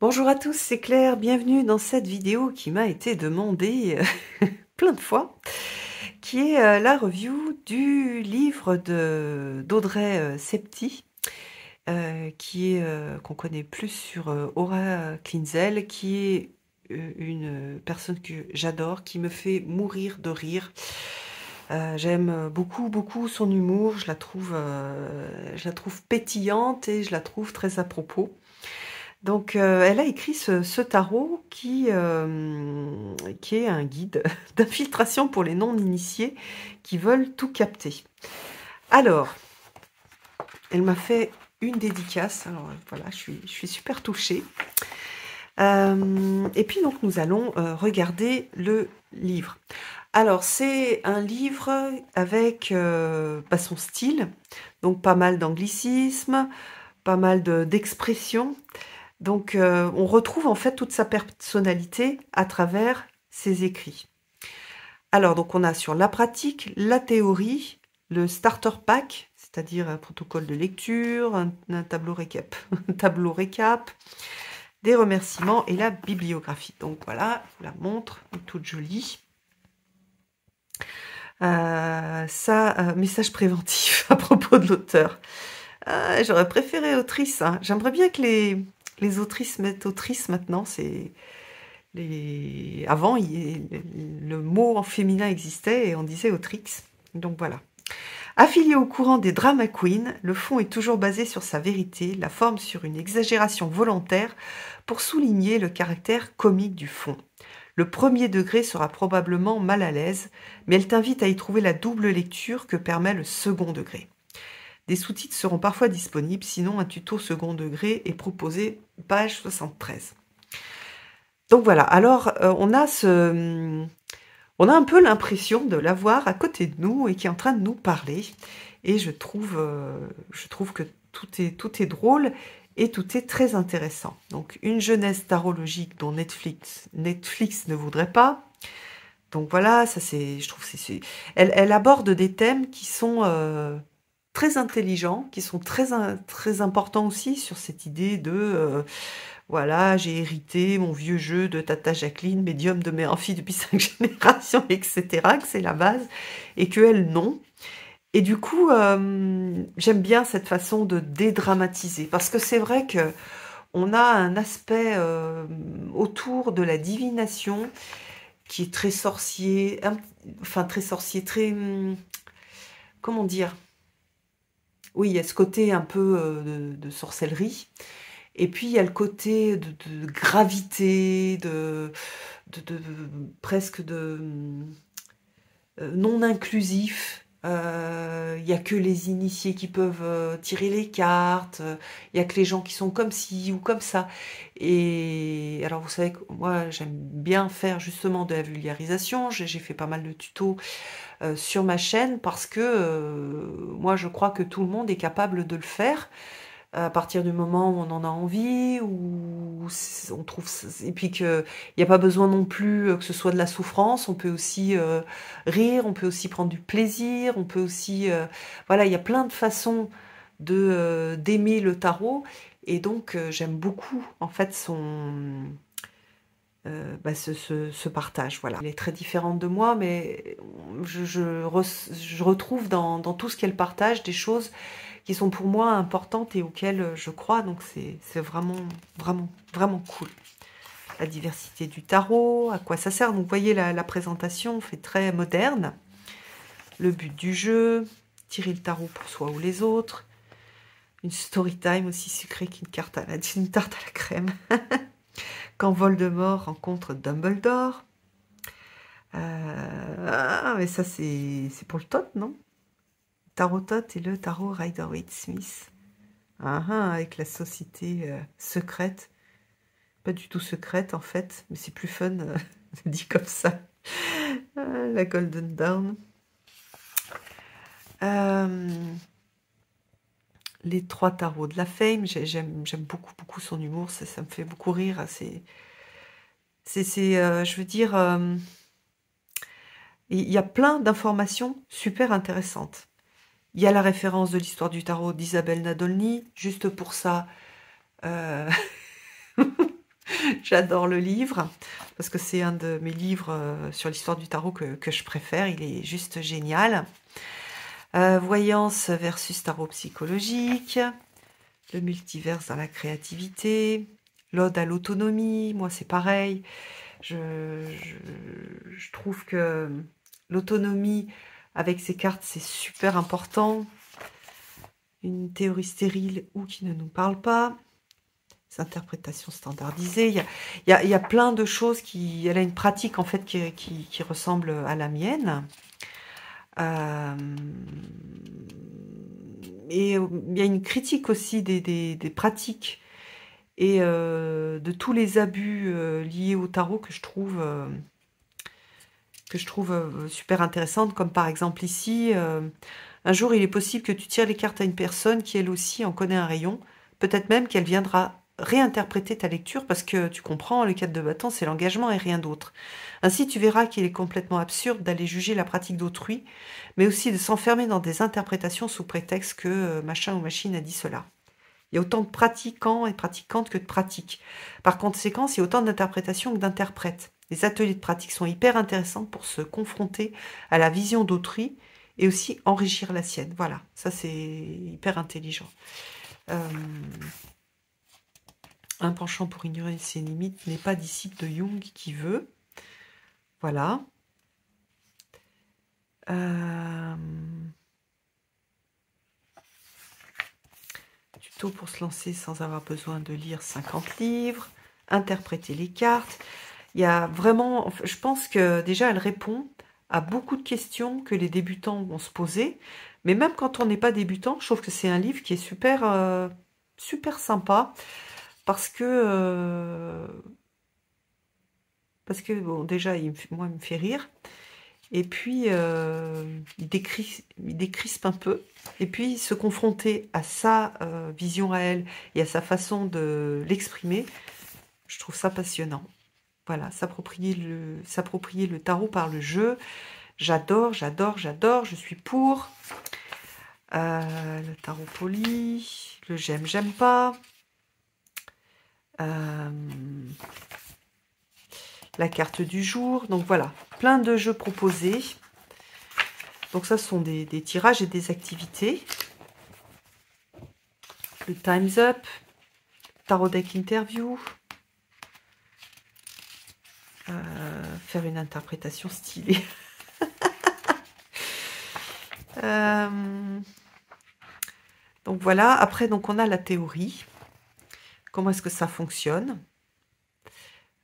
Bonjour à tous, c'est Claire, bienvenue dans cette vidéo qui m'a été demandée euh, plein de fois, qui est euh, la review du livre d'Audrey euh, Septi, qui est qu'on connaît plus sur Aura Klinzel, qui est une personne que j'adore, qui me fait mourir de rire. j'aime beaucoup, beaucoup son humour. Je la trouve, je la trouve pétillante et je la trouve très à propos. Donc, euh, elle a écrit ce, tarot qui, euh, qui est un guide d'infiltration pour les non-initiés qui veulent tout capter. Alors, elle m'a fait une dédicace. Alors, voilà, je suis, super touchée. Euh, et puis, donc, nous allons regarder le livre. Alors, c'est un livre avec bah, son style, donc pas mal d'anglicisme, pas mal d'expressions. Donc euh, on retrouve en fait toute sa personnalité à travers ses écrits. Alors donc on a sur la pratique, la théorie, le starter pack, c'est-à-dire un protocole de lecture, un, tableau récap, tableau récap, des remerciements et la bibliographie. Donc voilà, je vous la montre, toute jolie. Euh, ça, euh, message préventif à propos de l'auteur. J'aurais préféré autrice. Hein. J'aimerais bien que les, les autrices mettent autrices maintenant. C'est les... Avant, le mot en féminin existait et on disait autrix. Donc voilà. Affilié au courant des drama queens, le fond est toujours basé sur sa vérité, la forme sur une exagération volontaire pour souligner le caractère comique du fond. Le premier degré sera probablement mal à l'aise, mais elle t'invite à y trouver la double lecture que permet le second degré. Des sous-titres seront parfois disponibles, sinon un tuto second degré est proposé, page 73. Donc voilà, alors euh, on a ce... On a un peu l'impression de l'avoir à côté de nous et qui est en train de nous parler. Et je trouve, euh, je trouve que tout est, tout est drôle et tout est très intéressant. Donc une jeunesse tarologique dont Netflix, Netflix ne voudrait pas. Donc voilà, ça c'est, je trouve, c'est, elle, aborde des thèmes qui sont, euh, très intelligents, qui sont très, très importants aussi sur cette idée de euh, voilà, j'ai hérité mon vieux jeu de Tata Jacqueline, médium de mère en depuis cinq générations, etc., que c'est la base, et que elle non. Et du coup, euh, j'aime bien cette façon de dédramatiser, parce que c'est vrai que on a un aspect euh, autour de la divination qui est très sorcier, enfin très sorcier, très... Hum, comment dire oui, il y a ce côté un peu euh, de, sorcellerie. Et puis il y a le côté de, gravité, de, presque de euh, non inclusif, il euh, n'y a que les initiés qui peuvent euh, tirer les cartes, il euh, n'y a que les gens qui sont comme ci ou comme ça. Et alors vous savez que moi j'aime bien faire justement de la vulgarisation, j'ai fait pas mal de tutos sur ma chaîne parce que moi je crois que tout le monde est capable de le faire à partir du moment où on en a envie, où on trouve et puis que il n'y a pas besoin non plus euh, que ce soit de la souffrance. On peut aussi euh, rire, on peut aussi prendre du plaisir, on peut aussi euh, voilà, il y a plein de façons de d'aimer le tarot et donc j'aime beaucoup en fait son bah, ce, partage. Voilà. Elle est très différente de moi, mais je, je retrouve dans, dans, tout ce qu'elle partage des choses qui sont pour moi importantes et auxquelles euh, je crois. Donc c'est vraiment, vraiment, vraiment cool. La diversité du tarot, à quoi ça sert. Donc vous voyez, la, présentation fait très moderne. Le but du jeu, tirer le tarot pour soi ou les autres. Une story time aussi sucrée qu'une à la, tarte à la crème. Quand Voldemort rencontre Dumbledore. Euh, ah, mais ça, c'est pour le tot, non Tarot et le tarot Rider-Waite-Smith. Ah, ah, avec la société euh, secrète. Pas du tout secrète en fait, mais c'est plus fun, euh, dit comme ça. Ah, la Golden Dawn. Euh, les trois tarots de la fame. J'aime beaucoup, beaucoup son humour. Ça, me fait beaucoup rire. Hein, c'est, je veux dire, il y a plein d'informations super intéressantes. Il y a la référence de l'histoire du tarot d'Isabelle Nadolny. Juste pour ça, euh, j'adore le livre parce que c'est un de mes livres euh, sur l'histoire du tarot que, je préfère. Il est juste génial. Euh, voyance versus tarot psychologique, le multiverse dans la créativité, l'ode à l'autonomie. Moi, c'est pareil. je, trouve que l'autonomie avec ces cartes, c'est super important. Une théorie stérile ou qui ne nous parle pas. Des interprétations standardisées. Il y a, plein de choses qui... Elle a une pratique, en fait, qui, ressemble à la mienne. Euh, et il y a une critique aussi des, pratiques et euh, de tous les abus euh, liés au tarot que je trouve que je trouve euh, super intéressante, comme par exemple ici, euh, un jour il est possible que tu tires les cartes à une personne qui elle aussi en connaît un rayon, peut-être même qu'elle viendra réinterpréter ta lecture parce que tu comprends, le cadre de bâton, c'est l'engagement et rien d'autre. Ainsi, tu verras qu'il est complètement absurde d'aller juger la pratique d'autrui, mais aussi de s'enfermer dans des interprétations sous prétexte que euh, machin ou machine a dit cela. Il y a autant de pratiquants et pratiquantes que de pratiques. Par conséquent, il y a autant d'interprétations que d'interprètes. Les ateliers de pratique sont hyper intéressants pour se confronter à la vision d'autrui et aussi enrichir la sienne. Voilà, ça c'est hyper intelligent. Euh, un penchant pour ignorer ses limites n'est pas disciple de Jung qui veut. Voilà. Euh, pour se lancer sans avoir besoin de lire 50 livres. Interpréter les cartes. Il y a vraiment, je pense que déjà elle répond à beaucoup de questions que les débutants vont se poser. Mais même quand on n'est pas débutant, je trouve que c'est un livre qui est super, euh, super sympa parce que euh, parce que bon, déjà, il, moi, il me fait rire. Et puis, euh, il, décrispe, il, décrispe, un peu. Et puis, se confronter à sa vision à elle et à sa façon de l'exprimer, je trouve ça passionnant. Voilà, s'approprier le, tarot par le jeu. J'adore, j'adore, j'adore, je suis pour. Euh, le tarot poli, le j'aime, j'aime pas. Euh, la carte du jour. Donc voilà, plein de jeux proposés. Donc ça, ce sont des tirages et des activités. Le Time's Up, Tarot Deck Interview, faire une interprétation stylée. Euh, donc voilà, après donc on a la théorie. Comment est-ce que ça fonctionne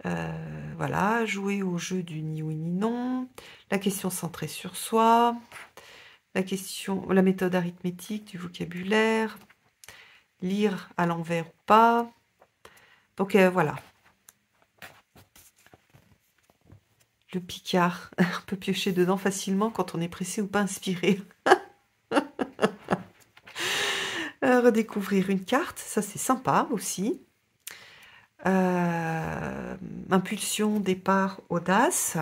euh, Voilà, jouer au jeu du ni oui ni non. La question centrée sur soi. La question, la méthode arithmétique du vocabulaire. Lire à l'envers ou pas. Donc euh, voilà, le Picard. On peut piocher dedans facilement quand on est pressé ou pas inspiré. Euh, redécouvrir une carte, ça c'est sympa aussi. Euh, impulsion, départ, audace.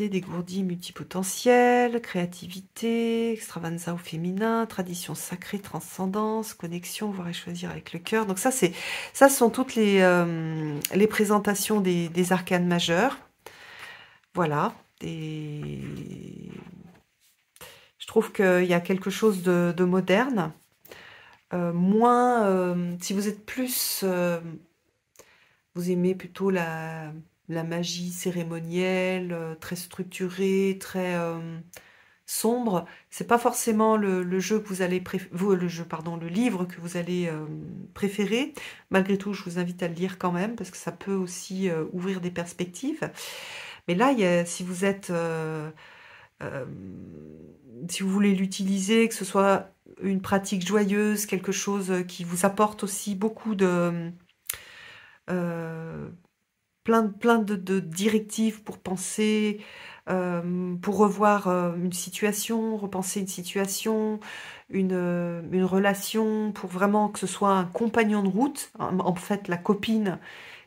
des gourdis multipotentiels, créativité, extravanza au féminin, tradition sacrée, transcendance, connexion, voir et choisir avec le cœur. Donc ça, c'est ça sont toutes les, euh, les présentations des, arcanes majeurs. Voilà. Et je trouve qu'il y a quelque chose de, moderne. Euh, moins, euh, si vous êtes plus, vous aimez plutôt la la magie cérémonielle, euh, très structurée, très euh, sombre. C'est pas forcément le, jeu que vous allez vous, le jeu pardon le livre que vous allez euh, préférer. Malgré tout, je vous invite à le lire quand même parce que ça peut aussi ouvrir des perspectives. Mais là, si vous êtes si vous voulez l'utiliser, que ce soit une pratique joyeuse, quelque chose qui vous apporte aussi beaucoup de, plein, plein de, directives pour penser, euh, pour revoir euh, une situation, repenser une situation, euh, une, relation, pour vraiment que ce soit un compagnon de route, en fait la copine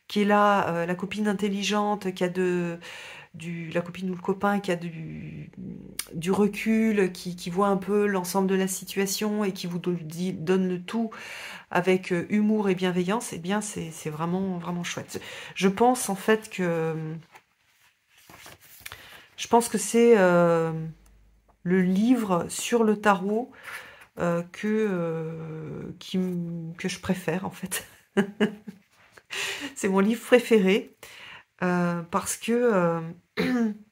qui est là, la copine intelligente qui a de la copine ou le copain qui a du, recul, qui, voit un peu l'ensemble de la situation et qui vous donne le tout avec euh, humour et bienveillance, et eh bien c'est vraiment, vraiment chouette. Je pense en fait que... Je pense que c'est euh, le livre sur le tarot euh, que, que je préfère en fait. c'est mon livre préféré parce que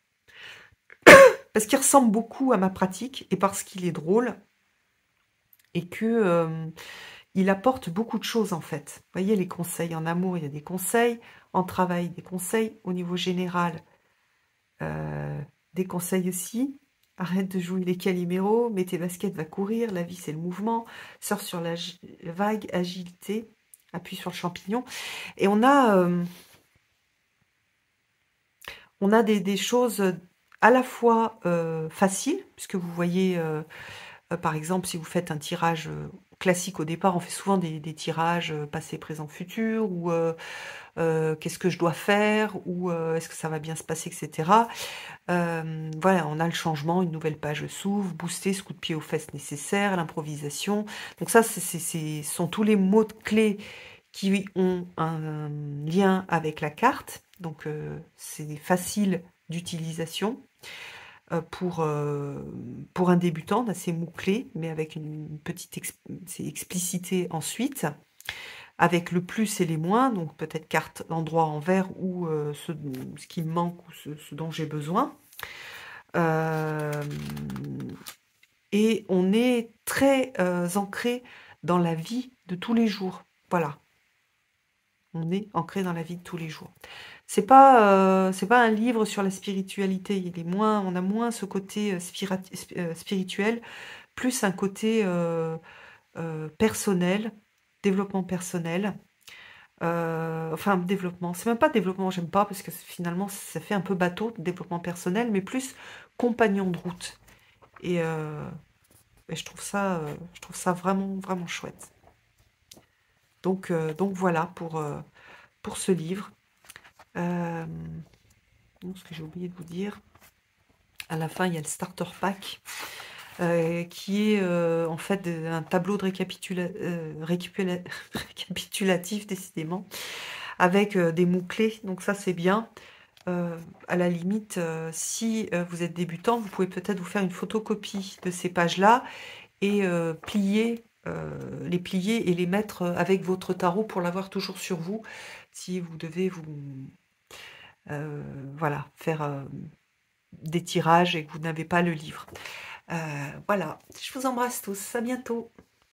parce qu'il ressemble beaucoup à ma pratique et parce qu'il est drôle et que euh, il apporte beaucoup de choses en fait. Vous voyez les conseils en amour, il y a des conseils, en travail des conseils, au niveau général euh, des conseils aussi. Arrête de jouer les caliméros, mets tes baskets, va courir, la vie c'est le mouvement, sors sur la vague, agilité, appuie sur le champignon. Et on a euh, on a des, choses euh, à la fois euh, faciles, puisque vous voyez, euh, par exemple, si vous faites un tirage classique au départ, on fait souvent des, tirages passé, présent, futur, ou qu'est-ce que je dois faire, ou est-ce que ça va bien se passer, etc. voilà, on a le changement, une nouvelle page s'ouvre, booster, ce coup de pied aux fesses nécessaire, l'improvisation. Donc ça, ce sont tous les mots clés qui ont un euh, lien avec la carte, donc euh, c'est facile d'utilisation euh, pour, pour un débutant, assez mouclé, mais avec une petite explicité ensuite, avec le plus et les moins, donc peut-être carte endroit en vert ou ce, qui manque ou ce dont j'ai besoin. et on est très ancré dans la vie de tous les jours. Voilà on est ancré dans la vie de tous les jours. C'est pas euh, c'est pas un livre sur la spiritualité. Il est moins, on a moins ce côté euh, euh, spirituel, plus un côté personnel, développement personnel. enfin, développement, c'est même pas développement, j'aime pas parce que finalement ça fait un peu bateau, développement personnel, mais plus compagnon de route. Et, je, trouve ça, je trouve ça vraiment, vraiment chouette. Euh, donc, voilà pour, euh, pour ce livre. Euh, ce que j'ai oublié de vous dire. À la fin, il y a le starter pack. qui est en fait un tableau de récapitulatif décidément avec des mots clés donc ça c'est bien à la limite, si vous êtes débutant, vous pouvez peut-être vous faire une photocopie de ces pages-là et plier euh, les plier et les mettre euh, avec votre tarot pour l'avoir toujours sur vous si vous devez vous euh, voilà faire des tirages et que vous n'avez pas le livre. voilà, je vous embrasse tous, à bientôt.